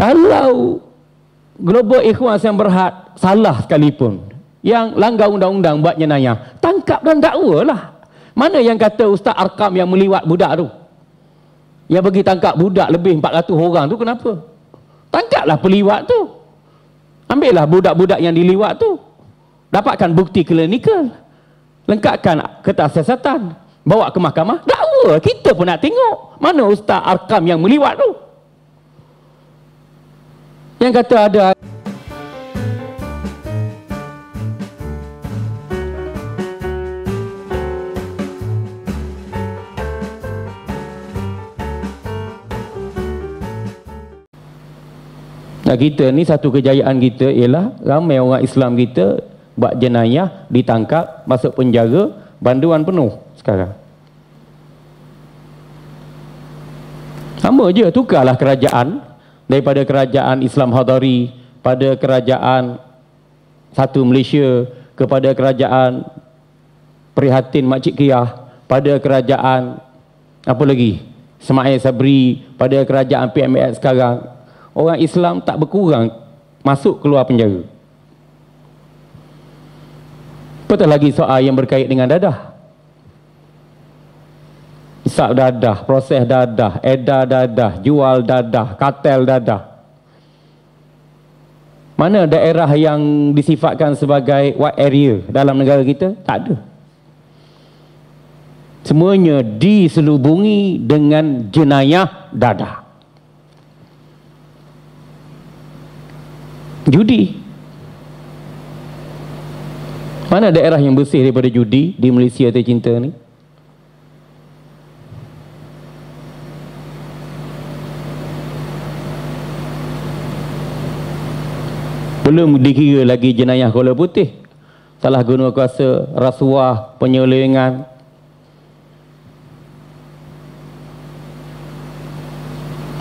kalau global ikhwas yang berhad salah sekalipun yang langgar undang-undang buat jenayah tangkap dan dakwa lah mana yang kata Ustaz Arkam yang meliwat budak tu yang bagi tangkap budak lebih 400 orang tu kenapa tangkaplah peliwat tu ambillah budak-budak yang diliwat tu dapatkan bukti klinikal lengkapkan kertas siasatan bawa ke mahkamah dakwa kita pun nak tengok mana Ustaz Arkam yang meliwat tu yang kata ada Nah kita ni satu kejayaan kita ialah ramai orang Islam kita buat jenayah, ditangkap, masuk penjara, banduan penuh sekarang. Sama je, tukarlah kerajaan, daripada kerajaan Islam Hadari pada kerajaan Satu Malaysia kepada kerajaan Prihatin Makcik Kiah pada kerajaan apa lagi Semai Sabri pada kerajaan PMS sekarang orang Islam tak berkurang masuk keluar penjara. Betul lagi soal yang berkait dengan dadah hisap dadah, proses dadah, eda dadah, jual dadah, katel dadah. Mana daerah yang disifatkan sebagai white area dalam negara kita? Tak ada. Semuanya diselubungi dengan jenayah dadah. Judi. Mana daerah yang bersih daripada judi di Malaysia tercinta ni? belum dikira lagi jenayah kola putih salah guna kuasa rasuah penyelewengan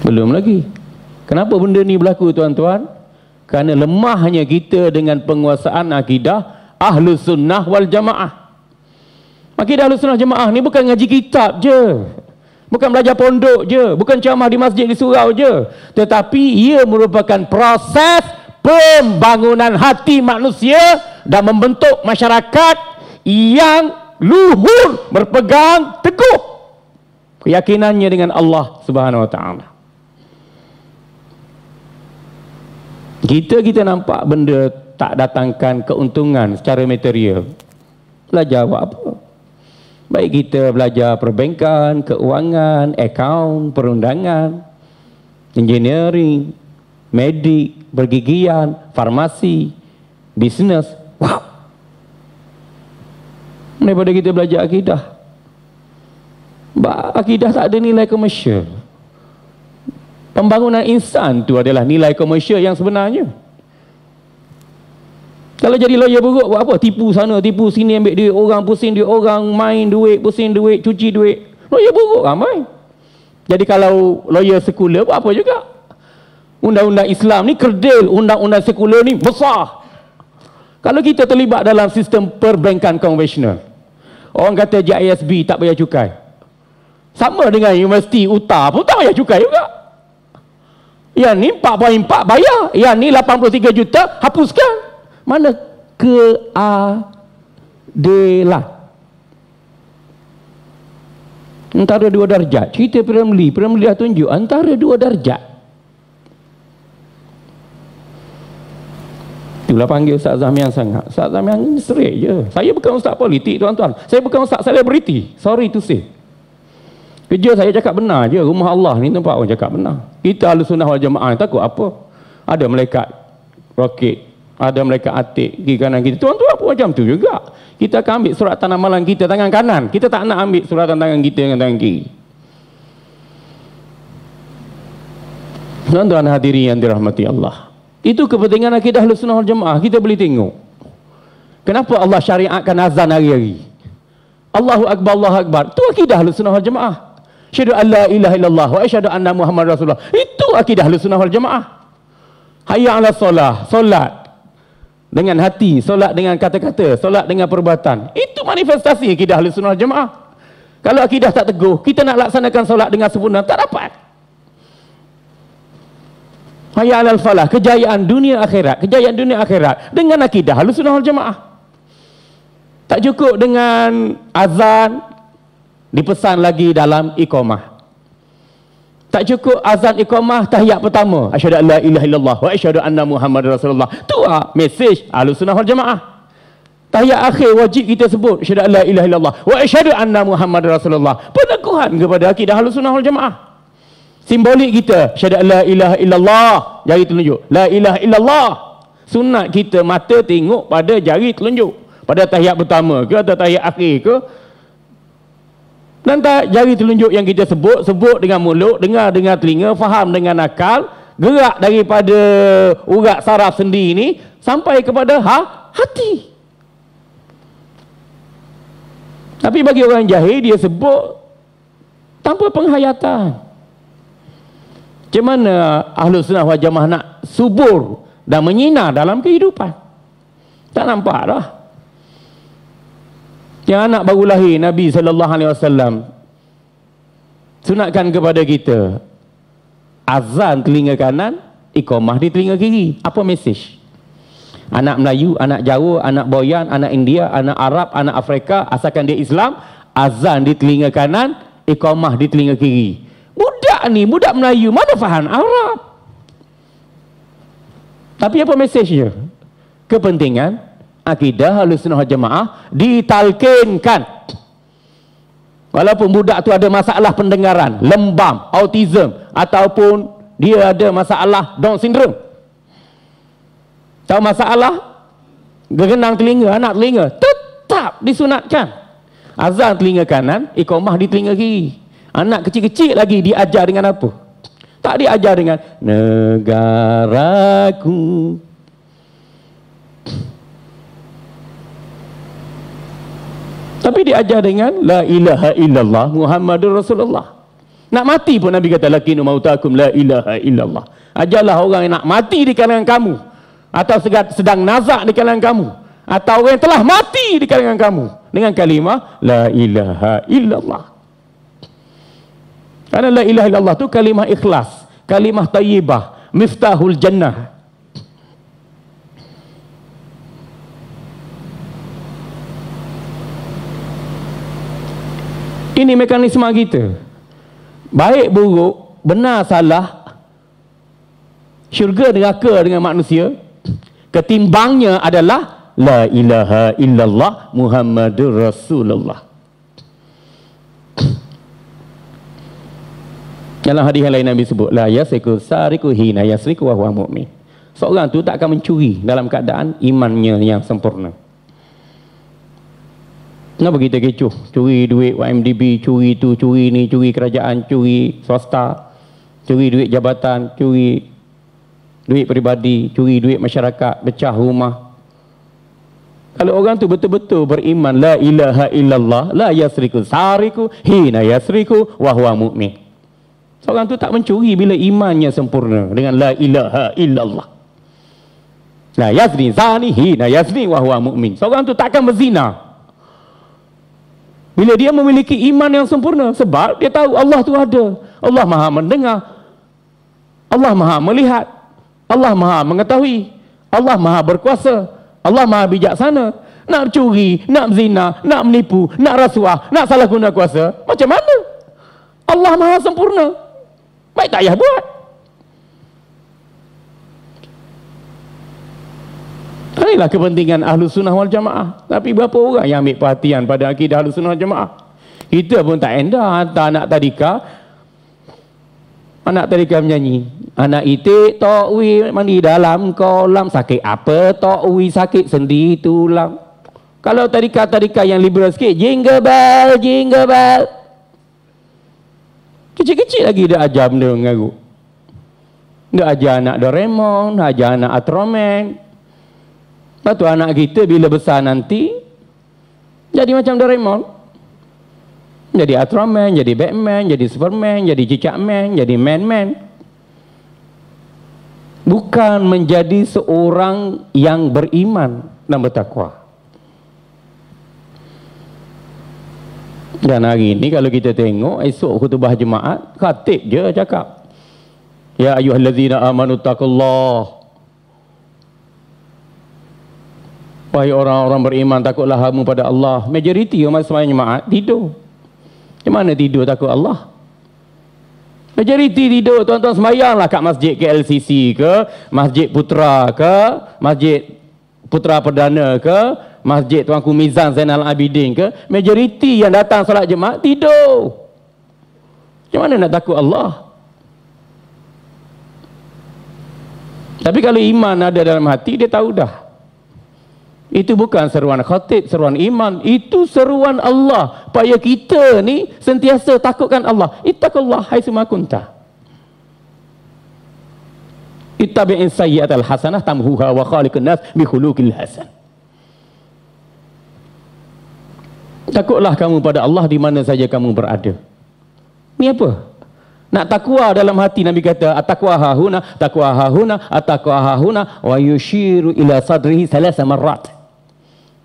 belum lagi kenapa benda ni berlaku tuan-tuan kerana lemahnya kita dengan penguasaan akidah ahlu sunnah wal jamaah akidah ahlu sunnah jamaah ni bukan ngaji kitab je Bukan belajar pondok je, bukan ceramah di masjid di surau je, tetapi ia merupakan proses pembangunan hati manusia dan membentuk masyarakat yang luhur berpegang teguh keyakinannya dengan Allah Subhanahu Wa Taala. Kita kita nampak benda tak datangkan keuntungan secara material. Belajar buat apa? Baik kita belajar perbankan, keuangan, akaun, perundangan, engineering, medik, bergigian, farmasi, bisnes. Wow. pada kita belajar akidah. Akidah tak ada nilai komersial. Pembangunan insan itu adalah nilai komersial yang sebenarnya. Kalau jadi lawyer buruk buat apa? Tipu sana, tipu sini ambil duit orang, pusing duit orang, main duit, pusing duit, cuci duit. Lawyer buruk ramai. Jadi kalau lawyer sekular buat apa juga? Undang-undang Islam ni kerdil, undang-undang sekuler ni besar. Kalau kita terlibat dalam sistem perbankan konvensional. Orang kata JISB tak bayar cukai. Sama dengan universiti UTAH pun tak bayar cukai juga. Yang ni 4.4 bayar. Yang ni 83 juta hapuskan. Mana ke keadilan? Antara dua darjat. Cerita Premli. Premli dah tunjuk. Antara dua darjat. Itulah panggil Ustaz Zamian sangat. Ustaz Zamian ni serik je. Saya bukan Ustaz politik tuan-tuan. Saya bukan Ustaz selebriti. Sorry to say. Kerja saya cakap benar je. Rumah Allah ni tempat orang cakap benar. Kita ahli sunnah wal jemaah takut apa. Ada malaikat roket. Ada malaikat atik di kanan kita. Tuan-tuan pun macam tu juga. Kita akan ambil surat tanah malam kita tangan kanan. Kita tak nak ambil surat tangan kita dengan tangan kiri. Tuan-tuan hadirin yang dirahmati Allah. Itu kepentingan akidah Ahlussunnah Wal Jamaah. Kita boleh tengok. Kenapa Allah syariatkan azan hari-hari? Allahu akbar, Allahu akbar. Itu akidah Ahlussunnah Wal Jamaah. Syahadu an la ilaha illallah wa asyhadu anna Muhammad rasulullah. Itu akidah Ahlussunnah Wal Jamaah. Hayya 'ala solah, solat dengan hati, solat dengan kata-kata, solat dengan perbuatan. Itu manifestasi akidah Ahlussunnah Wal Jamaah. Kalau akidah tak teguh, kita nak laksanakan solat dengan sempurna tak dapat. Hayya alal falah, kejayaan dunia akhirat, kejayaan dunia akhirat dengan akidah halus sunnah wal jamaah. Tak cukup dengan azan dipesan lagi dalam iqamah. Tak cukup azan iqamah tahiyat pertama, asyhadu an la ilaha illallah wa asyhadu anna Muhammad rasulullah. Tu ah message ahli sunnah wal jamaah. Tahiyat akhir wajib kita sebut asyhadu an la ilaha illallah wa asyhadu anna Muhammad rasulullah. Peneguhan kepada akidah ahli sunnah wal jamaah simbolik kita syahadat la ilaha illallah jari telunjuk la ilaha illallah sunat kita mata tengok pada jari telunjuk pada tahiyat pertama ke atau tahiyat akhir ke dan tak jari telunjuk yang kita sebut sebut dengan mulut dengar dengan telinga faham dengan akal gerak daripada urat saraf sendi ini sampai kepada ha, hati tapi bagi orang jahil dia sebut tanpa penghayatan macam mana ahlu sunnah wal jamaah nak subur dan menyinar dalam kehidupan? Tak nampak dah. Yang anak baru lahir Nabi sallallahu alaihi wasallam sunatkan kepada kita azan telinga kanan, iqamah di telinga kiri. Apa mesej? Anak Melayu, anak Jawa, anak Boyan, anak India, anak Arab, anak Afrika, asalkan dia Islam, azan di telinga kanan, iqamah di telinga kiri budak ni, budak Melayu, mana faham Arab? Tapi apa mesejnya? Kepentingan akidah halusnah jamaah ditalkinkan. Walaupun budak tu ada masalah pendengaran, lembam, autism ataupun dia ada masalah Down syndrome. Tahu masalah? Gerenang telinga, anak telinga. Tetap disunatkan. Azan telinga kanan, ikomah di telinga kiri. Anak kecil-kecil lagi diajar dengan apa? Tak diajar dengan negaraku. Tapi diajar dengan la ilaha illallah Muhammadur Rasulullah. Nak mati pun Nabi kata lakinu mautakum la ilaha illallah. Ajarlah orang yang nak mati di kalangan kamu atau sedang nazak di kalangan kamu atau orang yang telah mati di kalangan kamu dengan kalimah la ilaha illallah. Karena la ilaha illallah itu kalimah ikhlas, kalimah tayyibah, miftahul jannah. Ini mekanisme kita. Baik buruk, benar salah, syurga neraka dengan manusia, ketimbangnya adalah La ilaha illallah Muhammadur Rasulullah. Dalam hadis yang lain Nabi sebut la yasiku sariku hina yasriku wa huwa mu'min. Seorang tu tak akan mencuri dalam keadaan imannya yang sempurna. Kenapa kita kecoh? Curi duit YMDB, curi tu, curi ni, curi kerajaan, curi swasta, curi duit jabatan, curi duit peribadi, curi duit masyarakat, pecah rumah. Kalau orang tu betul-betul beriman, La ilaha illallah, la yasriku sariku, hina yasriku, wahuwa mu'min. Seorang tu tak mencuri bila imannya sempurna dengan la ilaha illallah. La yazni zanihi na yazni wa huwa mu'min. Seorang tu takkan berzina. Bila dia memiliki iman yang sempurna sebab dia tahu Allah tu ada. Allah Maha mendengar. Allah Maha melihat. Allah Maha mengetahui. Allah Maha berkuasa. Allah Maha bijaksana. Nak curi, nak zina, nak menipu, nak rasuah, nak salah guna kuasa. Macam mana? Allah Maha sempurna baik tak payah buat inilah kepentingan ahlu sunnah wal jamaah tapi berapa orang yang ambil perhatian pada akidah ahlu sunnah wal jamaah kita pun tak endah tak nak tadika anak tadika menyanyi anak itik takwi mandi dalam kolam sakit apa takwi sakit sendi tulang kalau tadika-tadika yang liberal sikit jingle bell jingle bell Kecil-kecil lagi dia ajar benda mengaru. Dia ajar anak Doraemon, dia ajar anak Atromen. Lepas tu anak kita bila besar nanti, jadi macam Doraemon. Jadi Atromen, jadi Batman, jadi Superman, jadi Cicak jadi Man-Man. Bukan menjadi seorang yang beriman dan bertakwa. Dan hari ini kalau kita tengok esok khutbah jemaat, khatib je cakap. Ya ayuhallazina amanu takullah. Wahai orang-orang beriman, takutlah kamu pada Allah. Majoriti umat semuanya jemaat, tidur. Di mana tidur takut Allah? Majoriti tidur, tuan-tuan semayanglah kat masjid KLCC ke, masjid putra ke, masjid putra perdana ke, masjid Tuanku Mizan Zainal Abidin ke majoriti yang datang solat jemaah tidur macam mana nak takut Allah tapi kalau iman ada dalam hati dia tahu dah itu bukan seruan khatib, seruan iman. Itu seruan Allah. Supaya kita ni sentiasa takutkan Allah. Ittaqullah hai semua kunta. Ittabi'in sayyiat al-hasanah tamhuha wa khalikun nas bihulukil hasan. takutlah kamu pada Allah di mana saja kamu berada. Ni apa? Nak takwa dalam hati Nabi kata at hahuna, taqwa hahuna, at hahuna wa yushiru ila sadrihi salasa marrat.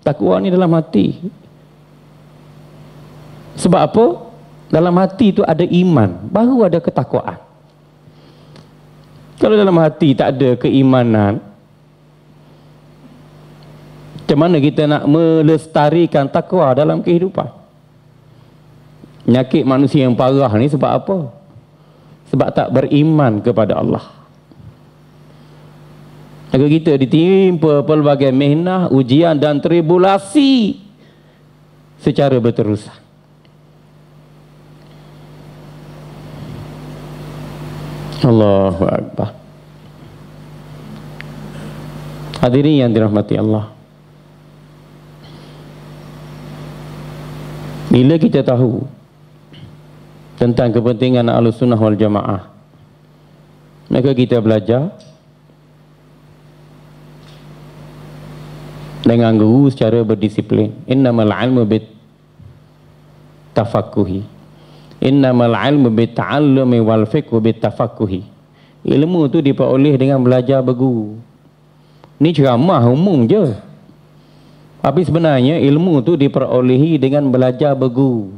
Takwa ni dalam hati. Sebab apa? Dalam hati itu ada iman, baru ada ketakwaan. Kalau dalam hati tak ada keimanan, macam mana kita nak melestarikan takwa dalam kehidupan? Nyakit manusia yang parah ni sebab apa? Sebab tak beriman kepada Allah. Agar kita ditimpa pelbagai mehnah, ujian dan tribulasi secara berterusan. Allahu Akbar. Hadirin yang dirahmati Allah. Bila kita tahu tentang kepentingan Ahlus Sunnah wal Jamaah, maka kita belajar dengan guru secara berdisiplin. Innamal ilmu bit tafakuhi. Innamal ilmu bit ta'allumi wal fiqhu bit tafakuhi. Ilmu tu diperoleh dengan belajar berguru. Ini ceramah umum je. Tapi sebenarnya ilmu tu diperolehi dengan belajar berguru.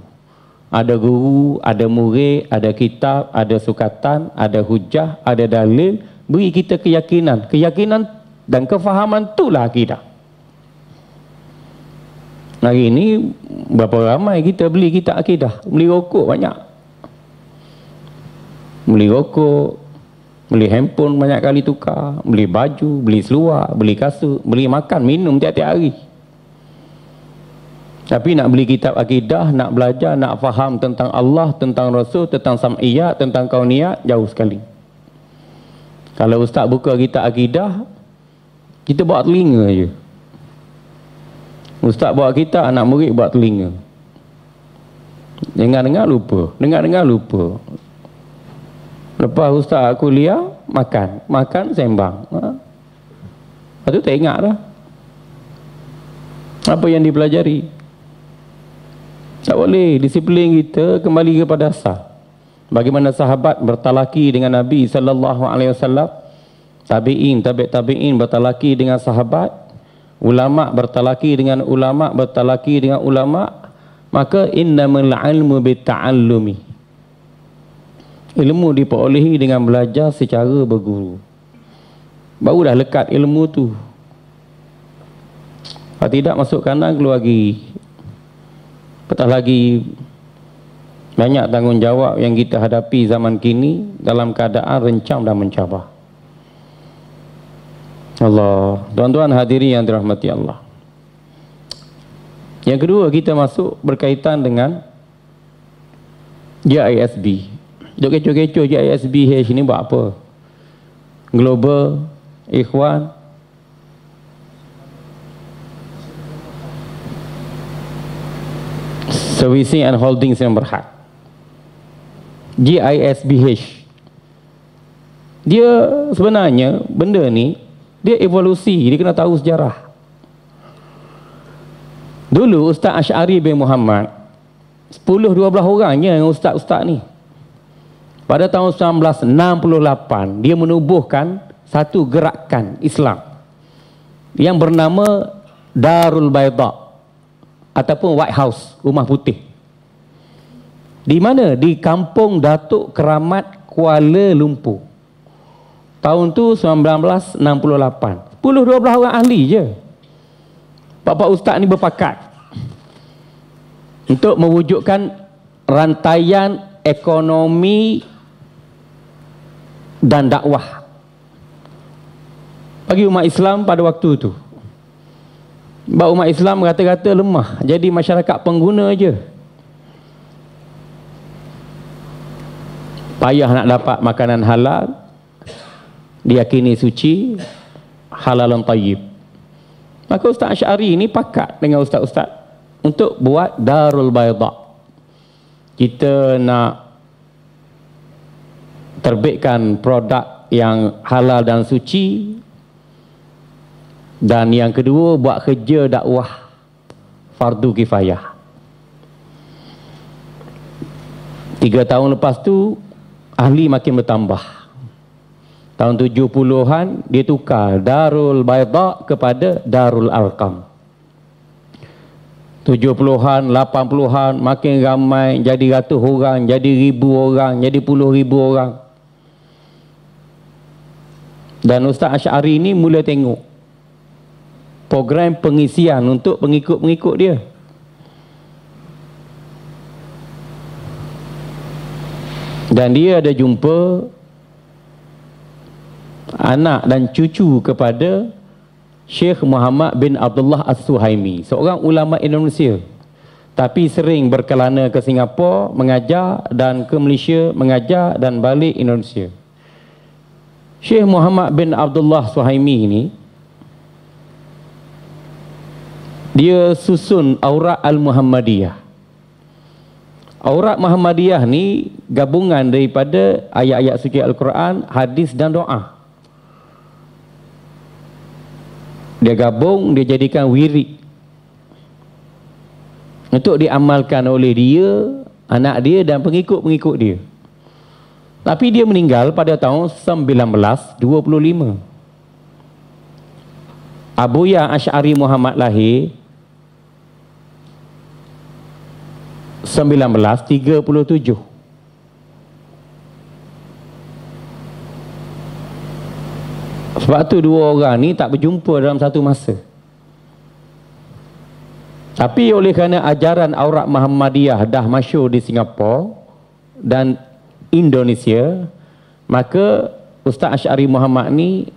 Ada guru, ada murid, ada kitab, ada sukatan, ada hujah, ada dalil. Beri kita keyakinan. Keyakinan dan kefahaman tu lah akidah. Hari ini berapa ramai kita beli kita akidah. Beli rokok banyak. Beli rokok, beli handphone banyak kali tukar, beli baju, beli seluar, beli kasut, beli makan, minum tiap-tiap hari. Tapi nak beli kitab akidah, nak belajar, nak faham tentang Allah, tentang Rasul, tentang Sam'iyat, tentang Kauniyat, jauh sekali. Kalau ustaz buka kitab akidah, kita buat telinga je. Ustaz buat kitab, anak murid buat telinga. Dengar-dengar lupa. Dengar-dengar lupa. Lepas ustaz kuliah, makan. Makan sembang. Ha? Lepas tu tak ingat lah. Apa yang dipelajari? Apa yang dipelajari? Tak boleh. Disiplin kita kembali kepada asal. Bagaimana sahabat bertalaki dengan Nabi sallallahu alaihi wasallam? Tabi'in, tabi' tabi'in bertalaki dengan sahabat. Ulama bertalaki dengan ulama, bertalaki dengan ulama. Maka innamal ilmu bita'allumi. Ilmu diperolehi dengan belajar secara berguru. Baru dah lekat ilmu tu. Kalau tidak masuk kanan keluar lagi. Apatah lagi banyak tanggungjawab yang kita hadapi zaman kini dalam keadaan rencam dan mencabar. Allah, tuan-tuan hadirin yang dirahmati Allah. Yang kedua kita masuk berkaitan dengan GISB. Dok kecoh-kecoh GISB ini buat apa? Global Ikhwan servicing and holdings yang berhak, GISBH. Dia sebenarnya benda ni dia evolusi, dia kena tahu sejarah. Dulu Ustaz Ash'ari bin Muhammad 10-12 orang je dengan Ustaz-Ustaz ni Pada tahun 1968 Dia menubuhkan satu gerakan Islam Yang bernama Darul Baidah ataupun White House, Rumah Putih. Di mana? Di kampung Datuk Keramat Kuala Lumpur. Tahun tu 1968. 10-12 orang ahli je. pak ustaz ni berpakat untuk mewujudkan rantaian ekonomi dan dakwah bagi umat Islam pada waktu itu. Sebab umat Islam kata-kata lemah. Jadi masyarakat pengguna je. Payah nak dapat makanan halal. Diyakini suci. Halalan tayyib. Maka Ustaz Asyari ni pakat dengan Ustaz-Ustaz. Untuk buat Darul Bayda. Kita nak terbitkan produk yang halal dan suci dan yang kedua buat kerja dakwah fardu kifayah tiga tahun lepas tu ahli makin bertambah tahun tujuh puluhan dia tukar Darul Bayda kepada Darul Arqam Tujuh puluhan, lapan puluhan makin ramai jadi ratus orang, jadi ribu orang, jadi puluh ribu orang. Dan Ustaz Asy'ari ini mula tengok program pengisian untuk pengikut-pengikut dia. Dan dia ada jumpa anak dan cucu kepada Syekh Muhammad bin Abdullah As-Suhaimi, seorang ulama Indonesia. Tapi sering berkelana ke Singapura mengajar dan ke Malaysia mengajar dan balik Indonesia. Syekh Muhammad bin Abdullah Suhaimi ini dia susun aurat al-muhammadiyah aurat muhammadiyah ni gabungan daripada ayat-ayat suci al-Quran, hadis dan doa dia gabung dia jadikan wiri untuk diamalkan oleh dia anak dia dan pengikut-pengikut dia tapi dia meninggal pada tahun 1925 Abuya Ash'ari Muhammad lahir 1937 Sebab tu dua orang ni tak berjumpa dalam satu masa Tapi oleh kerana ajaran aurat Muhammadiyah dah masyur di Singapura Dan Indonesia Maka Ustaz Ash'ari Muhammad ni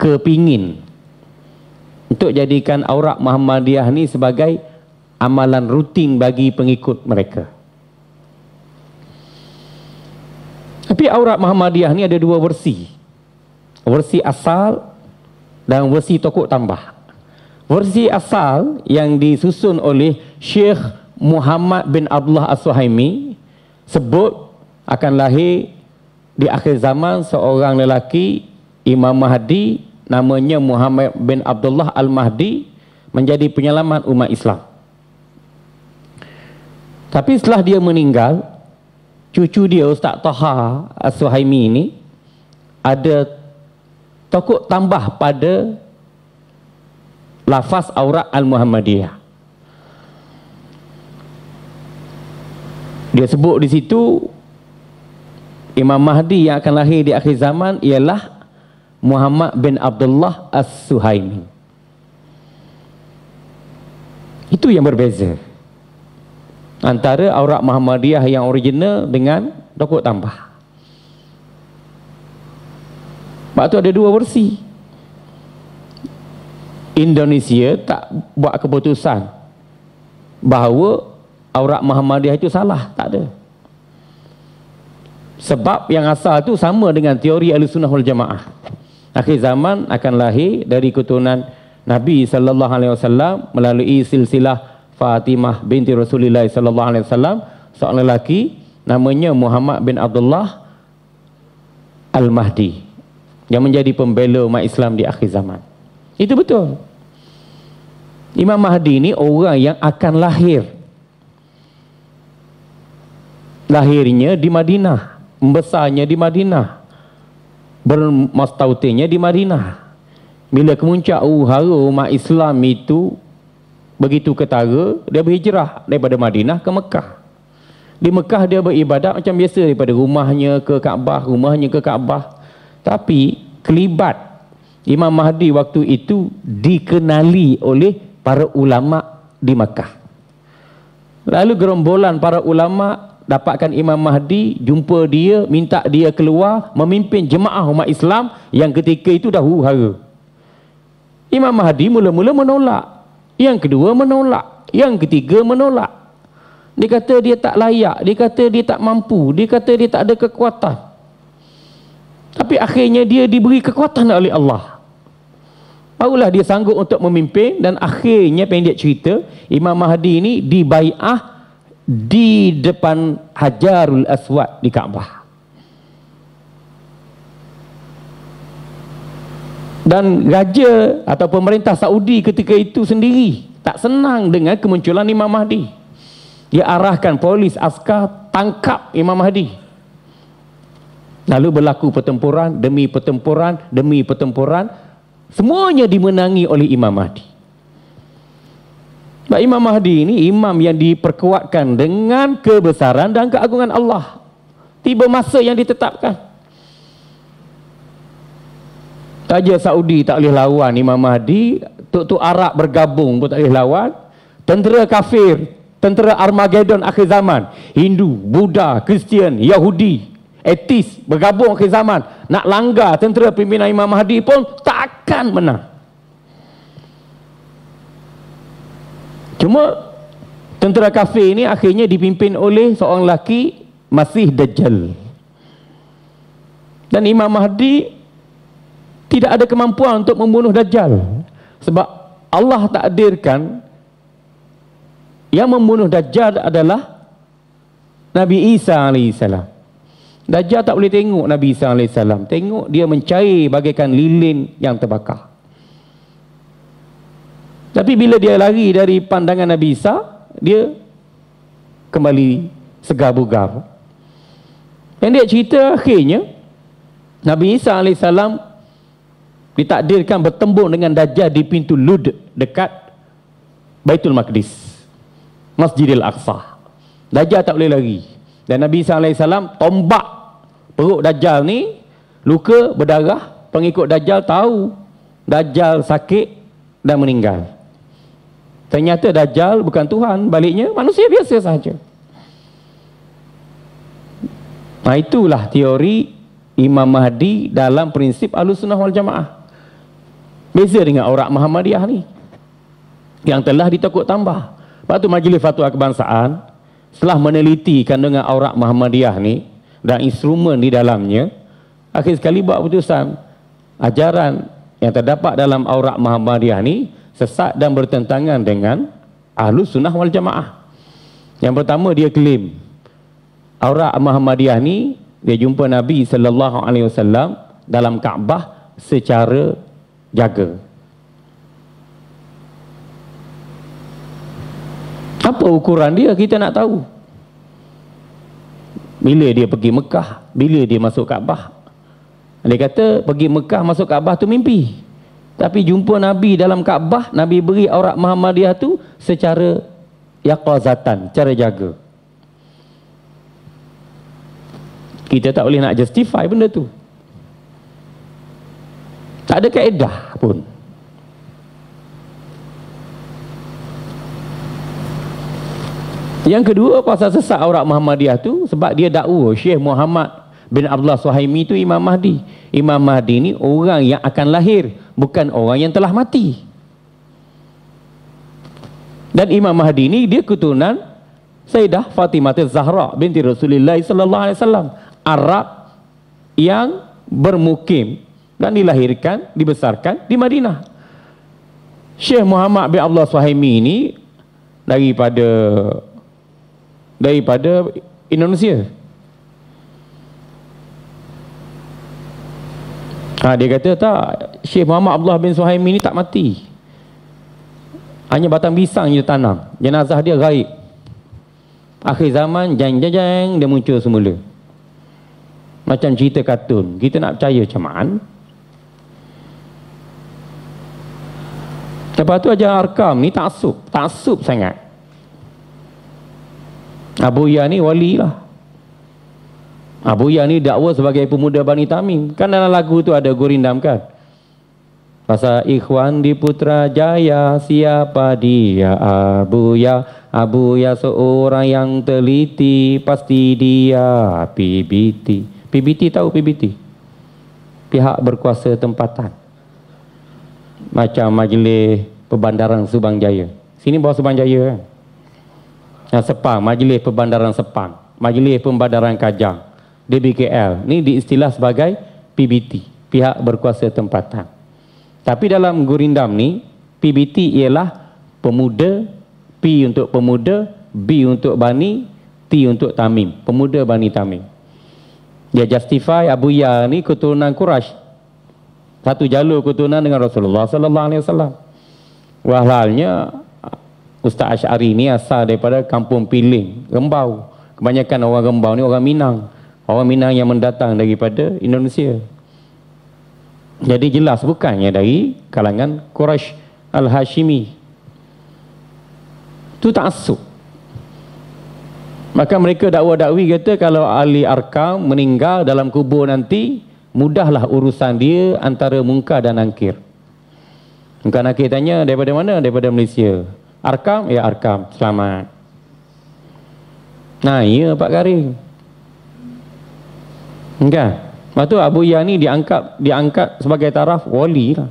Kepingin Untuk jadikan aurat Muhammadiyah ni sebagai amalan rutin bagi pengikut mereka. Tapi aurat Muhammadiyah ni ada dua versi. Versi asal dan versi tokoh tambah. Versi asal yang disusun oleh Syekh Muhammad bin Abdullah As-Suhaimi sebut akan lahir di akhir zaman seorang lelaki Imam Mahdi namanya Muhammad bin Abdullah Al-Mahdi menjadi penyelamat umat Islam. Tapi setelah dia meninggal, cucu dia Ustaz Taha Suhaimi ini ada tokuk tambah pada lafaz aurat Al-Muhammadiyah. Dia sebut di situ Imam Mahdi yang akan lahir di akhir zaman ialah Muhammad bin Abdullah As-Suhaimi. Itu yang berbeza antara aurat Muhammadiyah yang original dengan dokok tambah. Sebab tu ada dua versi. Indonesia tak buat keputusan bahawa aurat Muhammadiyah itu salah. Tak ada. Sebab yang asal tu sama dengan teori Al-Sunnah Wal-Jamaah. Akhir zaman akan lahir dari keturunan Nabi sallallahu alaihi wasallam melalui silsilah Fatimah binti Rasulullah sallallahu alaihi wasallam seorang lelaki namanya Muhammad bin Abdullah Al-Mahdi yang menjadi pembela umat Islam di akhir zaman. Itu betul. Imam Mahdi ni orang yang akan lahir. Lahirnya di Madinah, membesarnya di Madinah. Bermastautinya di Madinah. Bila kemuncak uhara umat Islam itu begitu ketara dia berhijrah daripada Madinah ke Mekah di Mekah dia beribadat macam biasa daripada rumahnya ke Kaabah rumahnya ke Kaabah tapi kelibat Imam Mahdi waktu itu dikenali oleh para ulama di Mekah lalu gerombolan para ulama dapatkan Imam Mahdi jumpa dia minta dia keluar memimpin jemaah umat Islam yang ketika itu dah huru-hara Imam Mahdi mula-mula menolak yang kedua menolak. Yang ketiga menolak. Dia kata dia tak layak, dia kata dia tak mampu, dia kata dia tak ada kekuatan. Tapi akhirnya dia diberi kekuatan oleh Allah. Barulah dia sanggup untuk memimpin dan akhirnya pendek cerita, Imam Mahdi ini dibaiah di depan Hajarul Aswad di Kaabah. dan raja atau pemerintah Saudi ketika itu sendiri tak senang dengan kemunculan Imam Mahdi. Dia arahkan polis askar tangkap Imam Mahdi. Lalu berlaku pertempuran demi pertempuran demi pertempuran semuanya dimenangi oleh Imam Mahdi. Sebab Imam Mahdi ini imam yang diperkuatkan dengan kebesaran dan keagungan Allah. Tiba masa yang ditetapkan saja Saudi tak boleh lawan Imam Mahdi, Tok-tok Arab bergabung pun tak boleh lawan, tentera kafir, tentera Armageddon akhir zaman, Hindu, Buddha, Kristian, Yahudi, etis bergabung akhir zaman, nak langgar tentera pimpinan Imam Mahdi pun takkan menang. Cuma tentera kafir ini akhirnya dipimpin oleh seorang lelaki Masih Dajjal. Dan Imam Mahdi tidak ada kemampuan untuk membunuh Dajjal sebab Allah takdirkan yang membunuh Dajjal adalah Nabi Isa AS Dajjal tak boleh tengok Nabi Isa AS tengok dia mencair bagaikan lilin yang terbakar tapi bila dia lari dari pandangan Nabi Isa dia kembali segar bugar yang cerita akhirnya Nabi Isa AS ditakdirkan bertembung dengan Dajjal di pintu Lud dekat Baitul Maqdis Masjidil Aqsa Dajjal tak boleh lari dan Nabi SAW tombak perut Dajjal ni luka berdarah pengikut Dajjal tahu Dajjal sakit dan meninggal ternyata Dajjal bukan Tuhan baliknya manusia biasa saja nah itulah teori Imam Mahdi dalam prinsip Ahlus Sunnah Wal Jamaah Beza dengan orang Muhammadiyah ni. Yang telah ditakut tambah. Lepas tu Majlis Fatwa Kebangsaan setelah meneliti kandungan aurat Muhammadiyah ni dan instrumen di dalamnya akhir sekali buat putusan, ajaran yang terdapat dalam aurat Muhammadiyah ni sesat dan bertentangan dengan ahlus sunnah wal jamaah yang pertama dia klaim aurat Muhammadiyah ni dia jumpa Nabi sallallahu alaihi wasallam dalam Kaabah secara jaga apa ukuran dia kita nak tahu bila dia pergi Mekah bila dia masuk Kaabah dia kata pergi Mekah masuk Kaabah tu mimpi tapi jumpa Nabi dalam Kaabah Nabi beri aurat Muhammadiyah tu secara yaqazatan cara jaga kita tak boleh nak justify benda tu tak ada kaedah pun. Yang kedua pasal sesat aurat Muhammadiyah tu sebab dia dakwa Syekh Muhammad bin Abdullah Suhaimi tu Imam Mahdi. Imam Mahdi ni orang yang akan lahir bukan orang yang telah mati. Dan Imam Mahdi ni dia keturunan Sayyidah Fatimah Zahra binti Rasulullah sallallahu alaihi wasallam Arab yang bermukim dan dilahirkan, dibesarkan di Madinah. Syekh Muhammad bin Abdullah Suhaimi ini daripada daripada Indonesia. Ha, dia kata tak, Syekh Muhammad Abdullah bin Suhaimi ini tak mati. Hanya batang pisang yang dia tanam. Jenazah dia gaib. Akhir zaman, jeng-jeng-jeng, dia muncul semula. Macam cerita kartun. Kita nak percaya macam mana? Lepas tu ajar arkam ni taksub, taksub sangat. Abu Ya ni wali lah. Abu Ya ni dakwa sebagai pemuda Bani Tamim. Kan dalam lagu tu ada gurindam kan? Pasal ikhwan di putra jaya siapa dia Abu Ya Abu Ya seorang yang teliti pasti dia PBT PBT tahu PBT pihak berkuasa tempatan macam majlis Perbandaran Subang Jaya. Sini bawah Subang Jaya. Yang eh? ha, Sepang, Majlis Perbandaran Sepang. Majlis Pembandaran Kajang. DBKL. Ini diistilah sebagai PBT. Pihak berkuasa tempatan. Tapi dalam Gurindam ni, PBT ialah pemuda, P untuk pemuda, B untuk Bani, T untuk Tamim. Pemuda Bani Tamim. Dia justify Abu Ya ni keturunan Quraisy. Satu jalur keturunan dengan Rasulullah sallallahu alaihi wasallam. Walhalnya Ustaz Ash'ari ni asal daripada kampung Piling, Rembau. Kebanyakan orang Rembau ni orang Minang. Orang Minang yang mendatang daripada Indonesia. Jadi jelas bukannya dari kalangan Quraisy Al-Hashimi. Itu tak asuk. Maka mereka dakwa dakwi kata kalau Ali Arkam meninggal dalam kubur nanti, mudahlah urusan dia antara mungkar dan angkir. Engkau nak tanya daripada mana? Daripada Malaysia. Arkam? Ya Arkam. Selamat. Nah, iya Pak Karim. Enggak. Lepas tu Abu Yah ni diangkat, diangkat sebagai taraf wali lah.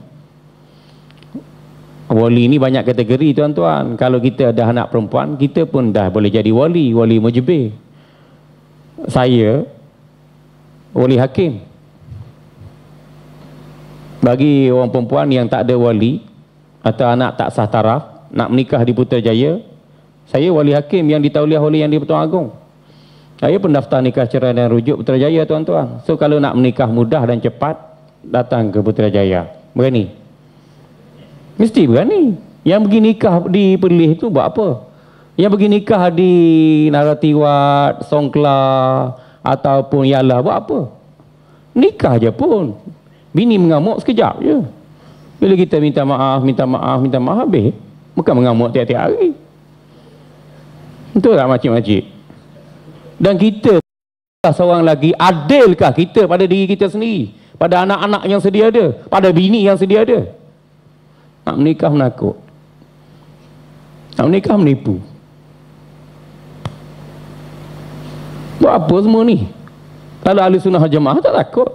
Wali ni banyak kategori tuan-tuan. Kalau kita dah anak perempuan, kita pun dah boleh jadi wali. Wali mujibir. Saya, wali hakim bagi orang perempuan yang tak ada wali atau anak tak sah taraf nak menikah di Putrajaya saya wali hakim yang ditauliah oleh yang di-Pertuan Agung. saya pendaftar nikah cerai dan rujuk Putrajaya tuan-tuan so kalau nak menikah mudah dan cepat datang ke Putrajaya berani mesti berani yang pergi nikah di Perlis itu buat apa yang pergi nikah di Naratiwat, Songkla ataupun Yalah buat apa nikah je pun Bini mengamuk sekejap je. Bila kita minta maaf, minta maaf, minta maaf habis. Bukan mengamuk tiap-tiap hari. Betul tak makcik-makcik? Dan kita lah seorang lagi adilkah kita pada diri kita sendiri? Pada anak-anak yang sedia ada? Pada bini yang sedia ada? Nak menikah menakut. Nak menikah menipu. Buat apa semua ni? Kalau ahli sunnah jemaah tak takut.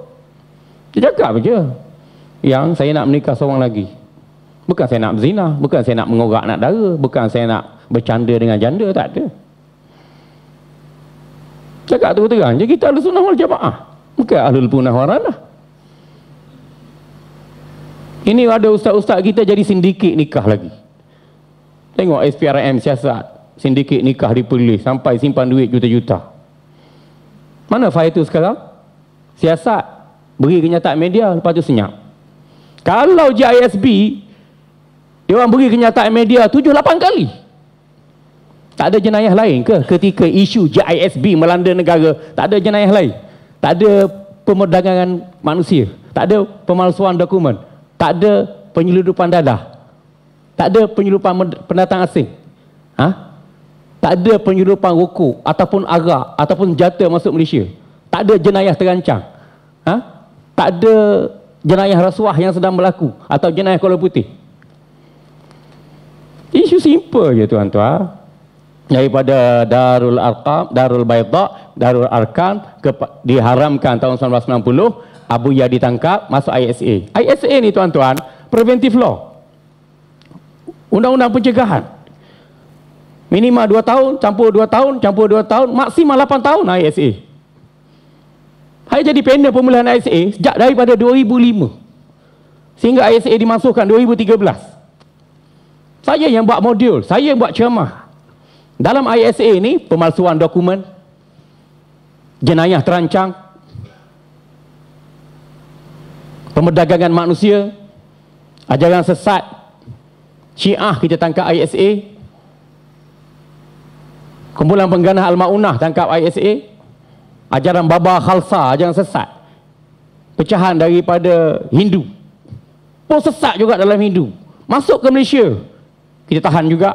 Dia cakap je Yang saya nak menikah seorang lagi Bukan saya nak berzina Bukan saya nak mengorak nak dara Bukan saya nak bercanda dengan janda Tak ada Cakap tu terang je Kita ada sunnah wal jamaah Bukan ahlul punah waranah Ini ada ustaz-ustaz kita jadi sindikat nikah lagi Tengok SPRM siasat Sindikat nikah dipilih Sampai simpan duit juta-juta Mana fire tu sekarang? Siasat beri kenyataan media lepas tu senyap kalau GISB dia orang beri kenyataan media 7-8 kali tak ada jenayah lain ke ketika isu GISB melanda negara tak ada jenayah lain tak ada pemerdagangan manusia tak ada pemalsuan dokumen tak ada penyeludupan dadah tak ada penyeludupan pendatang asing ha? tak ada penyeludupan rokok ataupun arak ataupun jata masuk Malaysia tak ada jenayah terancang tak ada jenayah rasuah yang sedang berlaku atau jenayah kolor putih. Isu simple je tuan-tuan. Daripada Darul Arqam, Darul Baydha, Darul Arkan diharamkan tahun 1990, Abu Ya ditangkap masuk ISA. ISA ni tuan-tuan, preventive law. Undang-undang pencegahan. Minima 2 tahun, campur 2 tahun, campur 2 tahun, maksimal 8 tahun ISA. Saya jadi panel pemulihan ISA sejak daripada 2005. Sehingga ISA dimasukkan 2013. Saya yang buat modul, saya yang buat cermah Dalam ISA ni pemalsuan dokumen, jenayah terancang, pemerdagangan manusia, ajaran sesat, Syiah kita tangkap ISA, Kumpulan Pengganah Al-Ma'unah tangkap ISA, ajaran Baba Khalsa, ajaran sesat. Pecahan daripada Hindu. Pun sesat juga dalam Hindu. Masuk ke Malaysia, kita tahan juga.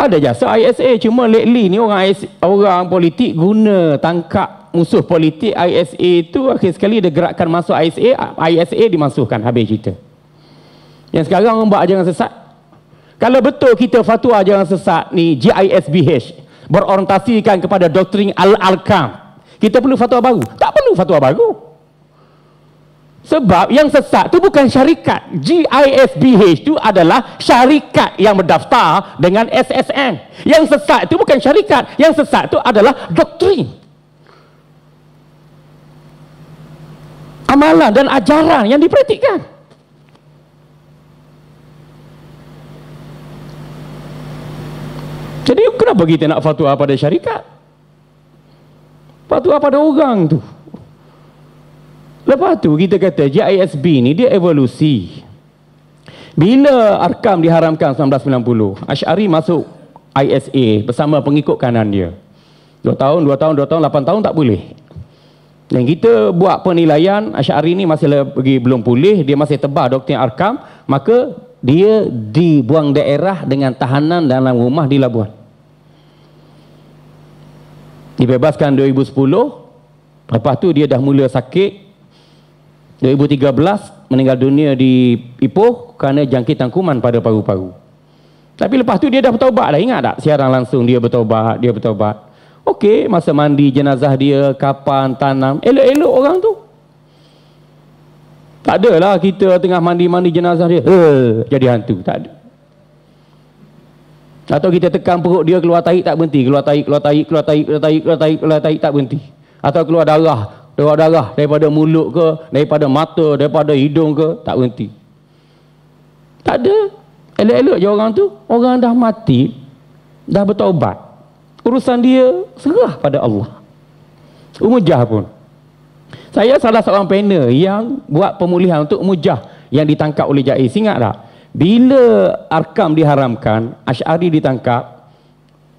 Ada jasa ISA, cuma lately ni orang, orang politik guna tangkap musuh politik ISA itu akhir sekali dia gerakkan masuk ISA, ISA dimasukkan habis cerita. Yang sekarang orang buat ajaran sesat. Kalau betul kita fatwa ajaran sesat ni GISBH, berorientasikan kepada doktrin al-arkam. Kita perlu fatwa baru. Tak perlu fatwa baru. Sebab yang sesat itu bukan syarikat. GISBH itu adalah syarikat yang berdaftar dengan SSN. Yang sesat itu bukan syarikat. Yang sesat itu adalah doktrin. Amalan dan ajaran yang diperhatikan. Jadi kenapa kita nak fatwa pada syarikat? Fatwa pada orang tu. Lepas tu kita kata GISB ni dia evolusi. Bila Arkam diharamkan 1990, Ash'ari masuk ISA bersama pengikut kanan dia. Dua tahun, dua tahun, dua tahun, lapan tahun tak boleh. Dan kita buat penilaian Ash'ari ni masih lagi belum pulih, dia masih tebal doktrin Arkam, maka dia dibuang daerah dengan tahanan dalam rumah di Labuan dibebaskan 2010 lepas tu dia dah mula sakit 2013 meninggal dunia di Ipoh kerana jangkitan kuman pada paru-paru tapi lepas tu dia dah bertaubat dah ingat tak siaran langsung dia bertaubat dia bertaubat Okey, masa mandi jenazah dia, kapan, tanam. Elok-elok orang tu. Tak adalah kita tengah mandi-mandi jenazah dia, he, jadi hantu, tak ada. Atau kita tekan perut dia keluar tahi tak berhenti, keluar tahi, keluar tahi, keluar tahi, keluar tahi, keluar tahi, keluar tahi tak berhenti. Atau keluar darah, keluar darah daripada mulut ke, daripada mata, daripada hidung ke, tak berhenti. Tak ada. Elok-elok je orang tu, orang dah mati, dah bertaubat. Urusan dia serah pada Allah. Umujah pun. Saya salah seorang panel yang buat pemulihan untuk mujah yang ditangkap oleh JAIS. Ingat tak? Bila Arkam diharamkan, Ash'ari ditangkap,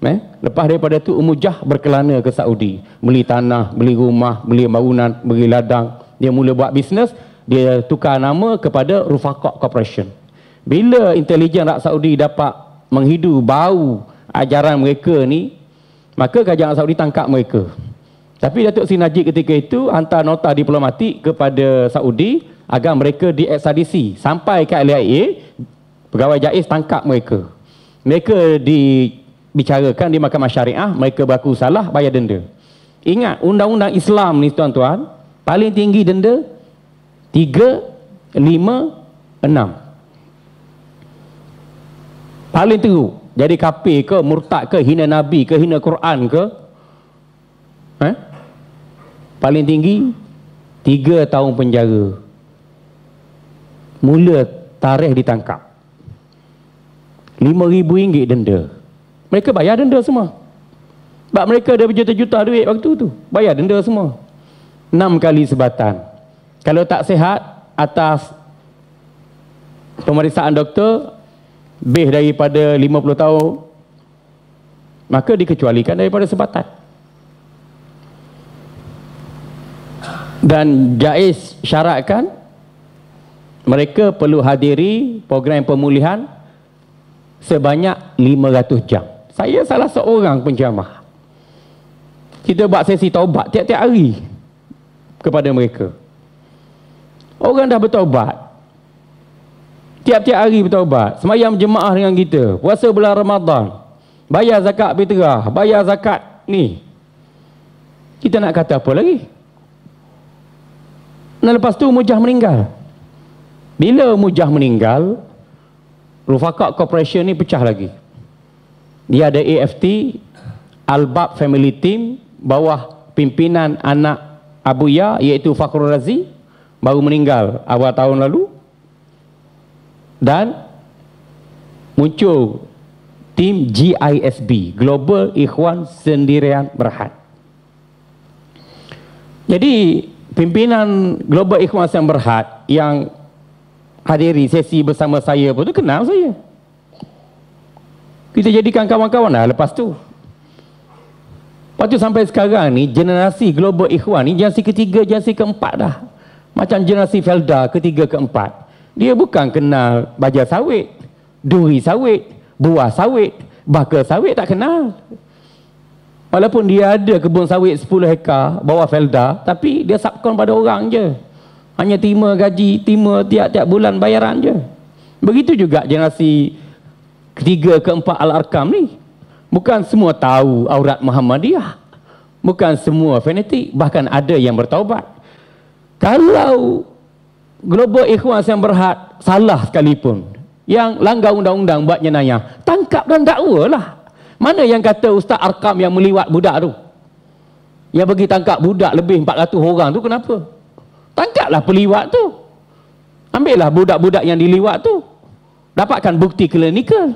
eh? lepas daripada itu mujah berkelana ke Saudi. Beli tanah, beli rumah, beli bangunan, beli ladang. Dia mula buat bisnes, dia tukar nama kepada Rufaqah Corporation. Bila intelijen rakyat Saudi dapat menghidu bau ajaran mereka ni, maka kerajaan Saudi tangkap mereka. Tapi Datuk Sri Najib ketika itu hantar nota diplomatik kepada Saudi agar mereka diekstradisi sampai ke LIA pegawai JAIS tangkap mereka. Mereka dibicarakan di Mahkamah Syariah, mereka berlaku salah bayar denda. Ingat undang-undang Islam ni tuan-tuan, paling tinggi denda 3 5 6. Paling teruk. Jadi kafir ke, murtad ke, hina nabi ke, hina Quran ke, paling tinggi tiga tahun penjara mula tarikh ditangkap RM5,000 denda mereka bayar denda semua sebab mereka ada berjuta-juta duit waktu tu bayar denda semua Enam kali sebatan kalau tak sihat atas pemeriksaan doktor lebih daripada 50 tahun maka dikecualikan daripada sebatan dan jais syaratkan mereka perlu hadiri program pemulihan sebanyak 500 jam. Saya salah seorang penjamah. Kita buat sesi taubat tiap-tiap hari kepada mereka. Orang dah bertaubat. Tiap-tiap hari bertaubat. Semayang jemaah dengan kita. Puasa bulan Ramadan. Bayar zakat fitrah. Bayar zakat ni. Kita nak kata apa lagi? Dan lepas tu Mujah meninggal. Bila Mujah meninggal, rufakak Corporation ni pecah lagi. Dia ada AFT, Albab Family Team, bawah pimpinan anak Abu Ya, iaitu Fakhrul Razi, baru meninggal awal tahun lalu. Dan muncul tim GISB, Global Ikhwan Sendirian Berhad. Jadi pimpinan Global Ikhwas yang berhad yang hadiri sesi bersama saya pun tu kenal saya. Kita jadikan kawan-kawan lah lepas tu. Lepas tu sampai sekarang ni generasi Global Ikhwan ni generasi ketiga, generasi keempat dah. Macam generasi Felda ketiga, keempat. Dia bukan kenal baja sawit, duri sawit, buah sawit, bakar sawit tak kenal. Walaupun dia ada kebun sawit 10 hektar bawah felda, tapi dia subkon pada orang je. Hanya terima gaji, terima tiap-tiap bulan bayaran je. Begitu juga generasi ketiga keempat Al-Arkam ni. Bukan semua tahu aurat Muhammadiyah. Bukan semua fanatik. Bahkan ada yang bertaubat. Kalau global ikhwan yang berhad salah sekalipun. Yang langgar undang-undang buat jenayah. Tangkap dan dakwalah. lah. Mana yang kata Ustaz Arkam yang meliwat budak tu? Yang bagi tangkap budak lebih 400 orang tu kenapa? Tangkaplah peliwat tu. Ambillah budak-budak yang diliwat tu. Dapatkan bukti klinikal.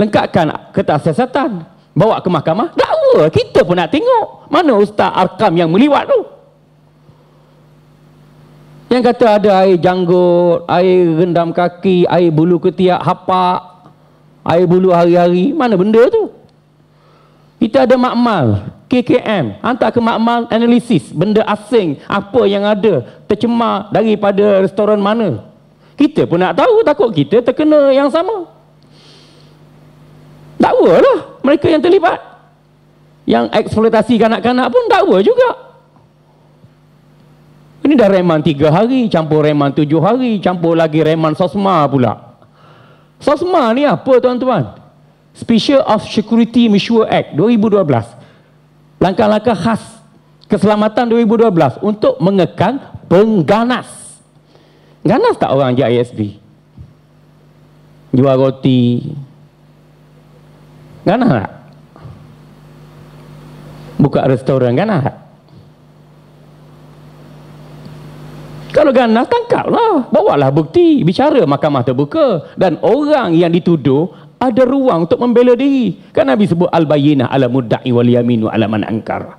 Lengkapkan kertas siasatan. Bawa ke mahkamah. Dakwa. Kita pun nak tengok. Mana Ustaz Arkam yang meliwat tu? Yang kata ada air janggut, air rendam kaki, air bulu ketiak, hapak, air bulu hari-hari. Mana benda tu? Kita ada makmal, KKM, hantar ke makmal analisis benda asing apa yang ada tercemar daripada restoran mana. Kita pun nak tahu takut kita terkena yang sama. Dakwa lah mereka yang terlibat. Yang eksploitasi kanak-kanak pun dakwa juga. Ini dah reman tiga hari, campur reman tujuh hari, campur lagi reman sosma pula. Sosma ni apa tuan-tuan? Special of Security Measure Act 2012. Langkah-langkah khas keselamatan 2012 untuk mengekang pengganas. Ganas tak orang je ISB? Jual roti. Ganas tak? Buka restoran, ganas tak? Kalau ganas, tangkaplah. Bawalah bukti. Bicara mahkamah terbuka. Dan orang yang dituduh ada ruang untuk membela diri. Kan Nabi sebut al-bayyinah ala mudda'i wal yaminu ala man angkar.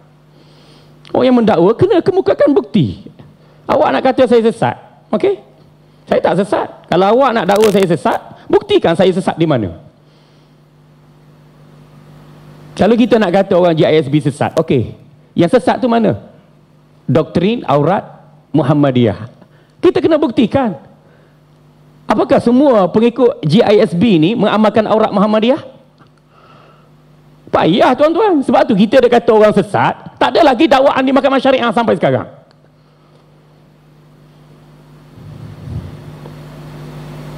Orang yang mendakwa kena kemukakan bukti. Awak nak kata saya sesat. Okey? Saya tak sesat. Kalau awak nak dakwa saya sesat, buktikan saya sesat di mana. Kalau kita nak kata orang GISB sesat, okey. Yang sesat tu mana? Doktrin aurat Muhammadiyah. Kita kena buktikan. Apakah semua pengikut GISB ni mengamalkan aurat Muhammadiyah? Payah tuan-tuan. Sebab tu kita dah kata orang sesat, tak ada lagi dakwaan di mahkamah syariah sampai sekarang.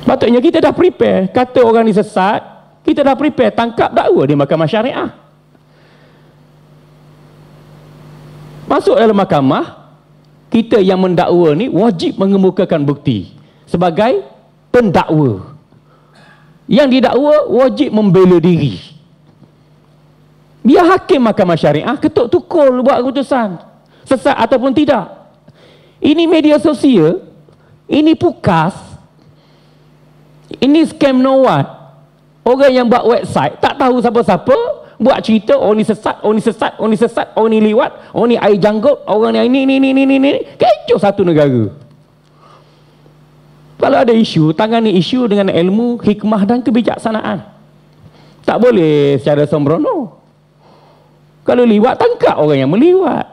Patutnya kita dah prepare, kata orang ni sesat, kita dah prepare tangkap dakwa di mahkamah syariah. Masuk dalam mahkamah, kita yang mendakwa ni wajib mengemukakan bukti sebagai pendakwa yang didakwa wajib membela diri Dia hakim mahkamah syariah ketuk tukul buat keputusan sesat ataupun tidak ini media sosial ini pukas ini scam no one orang yang buat website tak tahu siapa-siapa buat cerita oh ni sesat oh ni sesat oh ni sesat oh ni liwat oh ni air janggut orang ni ini ini ini ini kecoh satu negara kalau ada isu, tangani isu dengan ilmu, hikmah dan kebijaksanaan. Tak boleh secara sembrono. Kalau liwat, tangkap orang yang meliwat.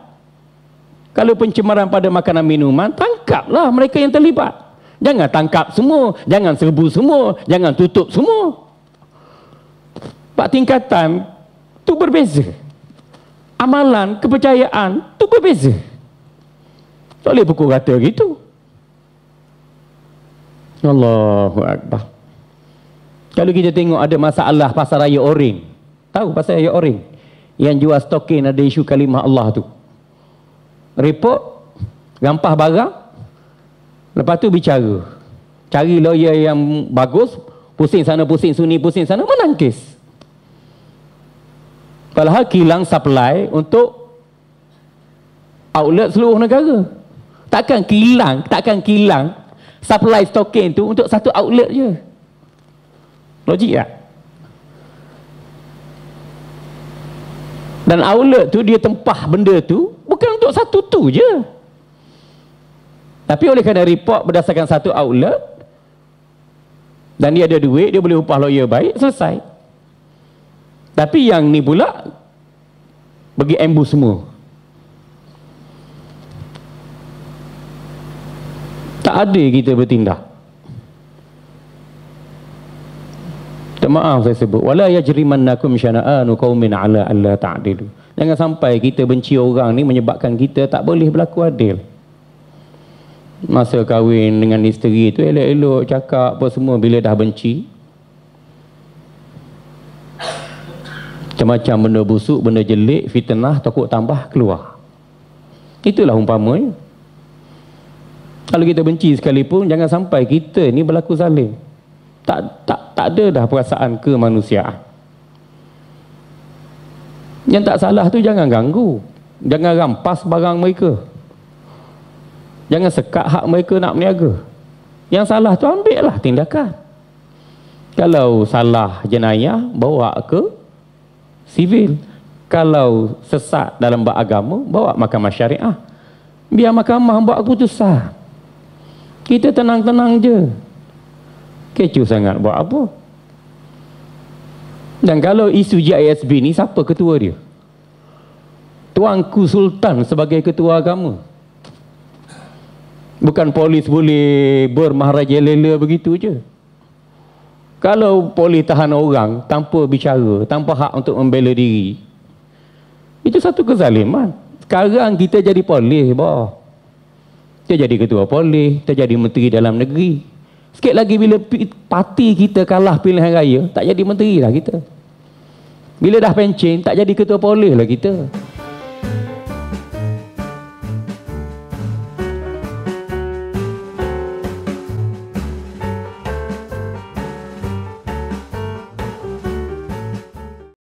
Kalau pencemaran pada makanan minuman, tangkaplah mereka yang terlibat. Jangan tangkap semua, jangan serbu semua, jangan tutup semua. Pak tingkatan tu berbeza. Amalan kepercayaan tu berbeza. Tak boleh pukul rata gitu. Allahu Akbar. Kalau kita tengok ada masalah pasar raya orang. Tahu pasar raya orang. Yang jual stokin ada isu kalimah Allah tu. repot, Gampah barang. Lepas tu bicara. Cari lawyer yang bagus. Pusing sana, pusing sini, pusing sana. Menang kes. Padahal kilang supply untuk outlet seluruh negara. Takkan kilang, takkan kilang supply token tu untuk satu outlet je. Logik tak? Dan outlet tu dia tempah benda tu bukan untuk satu tu je. Tapi oleh kerana report berdasarkan satu outlet dan dia ada duit, dia boleh upah lawyer baik, selesai. Tapi yang ni pula bagi embus semua. tak ada kita bertindak. Tak maaf saya sebut. Wala yajrimannakum syana'anu qaumin ala alla ta'dilu. Jangan sampai kita benci orang ni menyebabkan kita tak boleh berlaku adil. Masa kahwin dengan isteri tu elok-elok cakap apa semua bila dah benci. Macam-macam benda busuk, benda jelek, fitnah takut tambah keluar. Itulah umpamanya kalau kita benci sekalipun jangan sampai kita ni berlaku zalim tak tak tak ada dah perasaan kemanusiaan yang tak salah tu jangan ganggu jangan rampas barang mereka jangan sekat hak mereka nak berniaga yang salah tu ambil lah tindakan kalau salah jenayah bawa ke sivil kalau sesat dalam beragama bawa mahkamah syariah biar mahkamah buat keputusan kita tenang-tenang je. Kecoh sangat buat apa? Dan kalau isu JISB ni siapa ketua dia? Tuanku Sultan sebagai ketua agama. Bukan polis boleh bermaharaja lela begitu je. Kalau polis tahan orang tanpa bicara, tanpa hak untuk membela diri. Itu satu kezaliman. Sekarang kita jadi polis, boh. Kita jadi ketua polis, kita jadi menteri dalam negeri. Sikit lagi bila parti kita kalah pilihan raya, tak jadi menteri lah kita. Bila dah pencin, tak jadi ketua polis lah Kita.